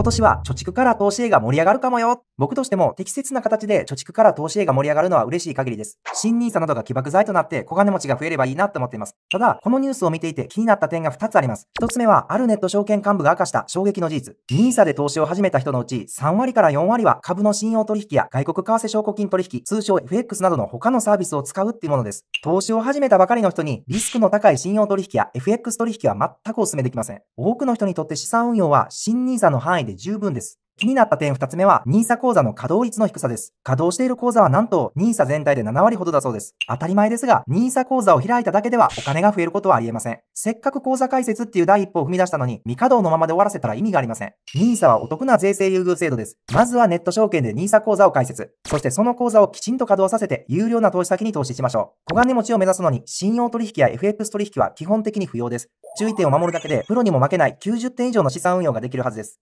今年は貯蓄から投資へが盛り上がるかもよ。僕としても適切な形で貯蓄から投資へが盛り上がるのは嬉しい限りです。新 nisa などが起爆剤となって小金持ちが増えればいいなと思っています。ただ、このニュースを見ていて気になった点が2つあります。1つ目は、あるネット証券幹部が明かした衝撃の事実。nisa で投資を始めた人のうち3割から4割は株の信用取引や外国為替証拠金取引、通称 FX などの他のサービスを使うっていうものです。投資を始めたばかりの人にリスクの高い信用取引や FX 取引は全くお勧めできません。多くの人にとって資産運用は新 nisa の範囲でで十分です。気になった点2つ目は、NISA 口座の稼働率の低さです。稼働している口座はなんと、NISA 全体で7割ほどだそうです。当たり前ですが、NISA 口座を開いただけではお金が増えることはありえません。せっかく口座開設っていう第一歩を踏み出したのに、未稼働のままで終わらせたら意味がありません。NISA はお得な税制優遇制度です。まずはネット証券で NISA 口座を開設。そしてその口座をきちんと稼働させて、有料な投資先に投資しましょう。小金持ちを目指すのに、信用取引や FX 取引は基本的に不要です。注意点を守るだけで、プロにも負けない90点以上の資産運用ができるはずです。